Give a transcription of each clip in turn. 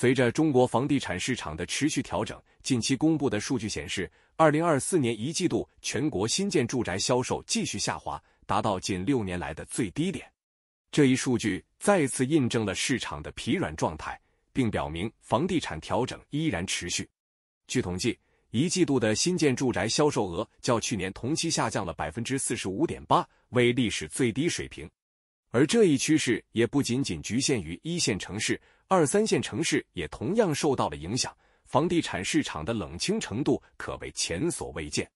随着中国房地产市场的持续调整，近期公布的数据显示，二零二四年一季度全国新建住宅销售继续下滑，达到近六年来的最低点。这一数据再次印证了市场的疲软状态，并表明房地产调整依然持续。据统计，一季度的新建住宅销售额较去年同期下降了百分之四十五点八，为历史最低水平。而这一趋势也不仅仅局限于一线城市，二三线城市也同样受到了影响。房地产市场的冷清程度可谓前所未见。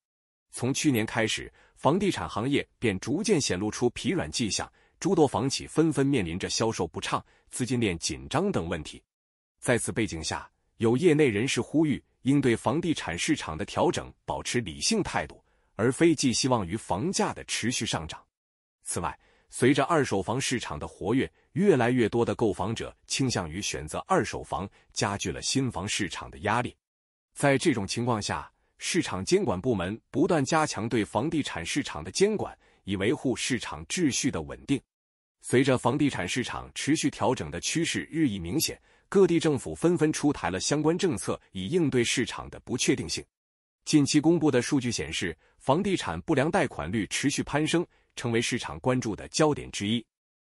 从去年开始，房地产行业便逐渐显露出疲软迹象，诸多房企纷纷面临着销售不畅、资金链紧张等问题。在此背景下，有业内人士呼吁，应对房地产市场的调整保持理性态度，而非寄希望于房价的持续上涨。此外，随着二手房市场的活跃，越来越多的购房者倾向于选择二手房，加剧了新房市场的压力。在这种情况下，市场监管部门不断加强对房地产市场的监管，以维护市场秩序的稳定。随着房地产市场持续调整的趋势日益明显，各地政府纷纷出台了相关政策，以应对市场的不确定性。近期公布的数据显示，房地产不良贷款率持续攀升。成为市场关注的焦点之一。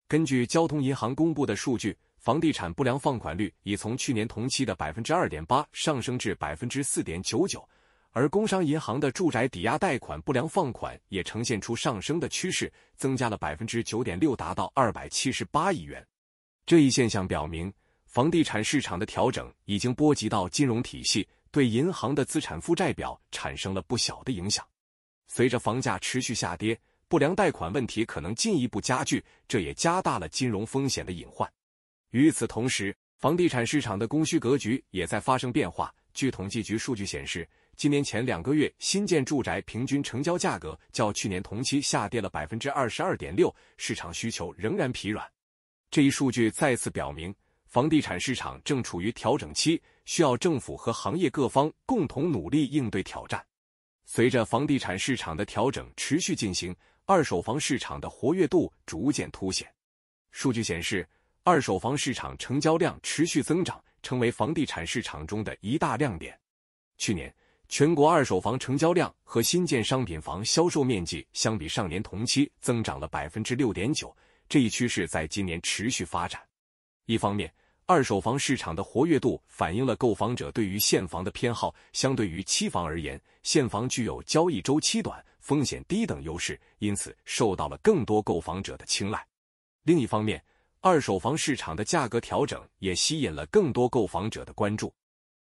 根据交通银行公布的数据，房地产不良放款率已从去年同期的百分之二点八上升至百分之四点九九，而工商银行的住宅抵押贷款不良放款也呈现出上升的趋势，增加了百分之九点六，达到二百七十八亿元。这一现象表明，房地产市场的调整已经波及到金融体系，对银行的资产负债表产生了不小的影响。随着房价持续下跌，不良贷款问题可能进一步加剧，这也加大了金融风险的隐患。与此同时，房地产市场的供需格局也在发生变化。据统计局数据显示，今年前两个月新建住宅平均成交价格较去年同期下跌了百分之二十二点六，市场需求仍然疲软。这一数据再次表明，房地产市场正处于调整期，需要政府和行业各方共同努力应对挑战。随着房地产市场的调整持续进行。二手房市场的活跃度逐渐凸显。数据显示，二手房市场成交量持续增长，成为房地产市场中的一大亮点。去年，全国二手房成交量和新建商品房销售面积相比上年同期增长了百分之六点九，这一趋势在今年持续发展。一方面，二手房市场的活跃度反映了购房者对于现房的偏好，相对于期房而言，现房具有交易周期短。风险低等优势，因此受到了更多购房者的青睐。另一方面，二手房市场的价格调整也吸引了更多购房者的关注。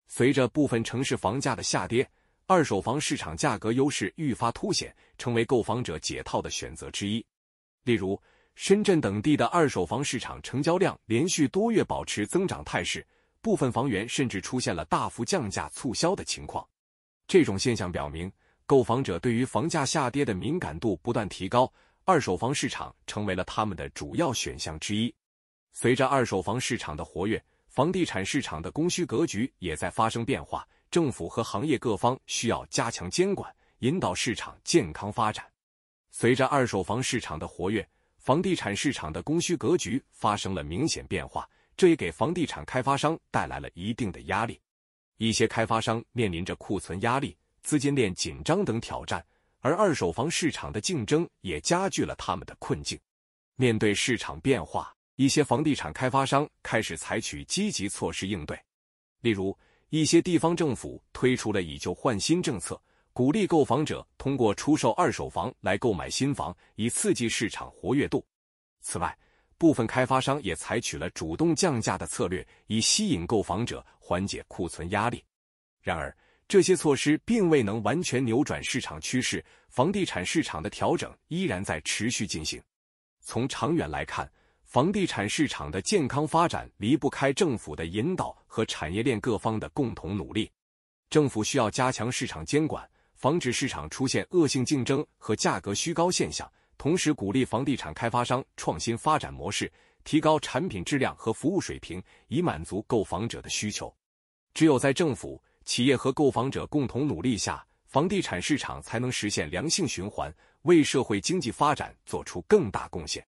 随着部分城市房价的下跌，二手房市场价格优势愈发凸显，成为购房者解套的选择之一。例如，深圳等地的二手房市场成交量连续多月保持增长态势，部分房源甚至出现了大幅降价促销的情况。这种现象表明。购房者对于房价下跌的敏感度不断提高，二手房市场成为了他们的主要选项之一。随着二手房市场的活跃，房地产市场的供需格局也在发生变化。政府和行业各方需要加强监管，引导市场健康发展。随着二手房市场的活跃，房地产市场的供需格局发生了明显变化，这也给房地产开发商带来了一定的压力。一些开发商面临着库存压力。资金链紧张等挑战，而二手房市场的竞争也加剧了他们的困境。面对市场变化，一些房地产开发商开始采取积极措施应对。例如，一些地方政府推出了以旧换新政策，鼓励购房者通过出售二手房来购买新房，以刺激市场活跃度。此外，部分开发商也采取了主动降价的策略，以吸引购房者，缓解库存压力。然而，这些措施并未能完全扭转市场趋势，房地产市场的调整依然在持续进行。从长远来看，房地产市场的健康发展离不开政府的引导和产业链各方的共同努力。政府需要加强市场监管，防止市场出现恶性竞争和价格虚高现象，同时鼓励房地产开发商创新发展模式，提高产品质量和服务水平，以满足购房者的需求。只有在政府企业和购房者共同努力下，房地产市场才能实现良性循环，为社会经济发展做出更大贡献。